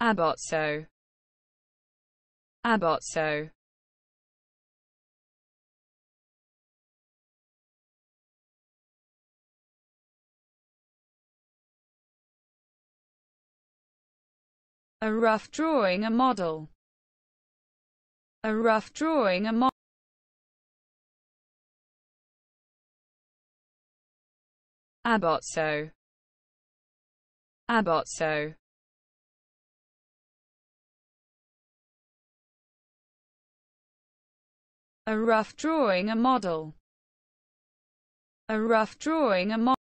Abbotso. Abbotso. A rough drawing a model. A rough drawing a model. Abbotso. Abbotso. A rough drawing a model. A rough drawing a model.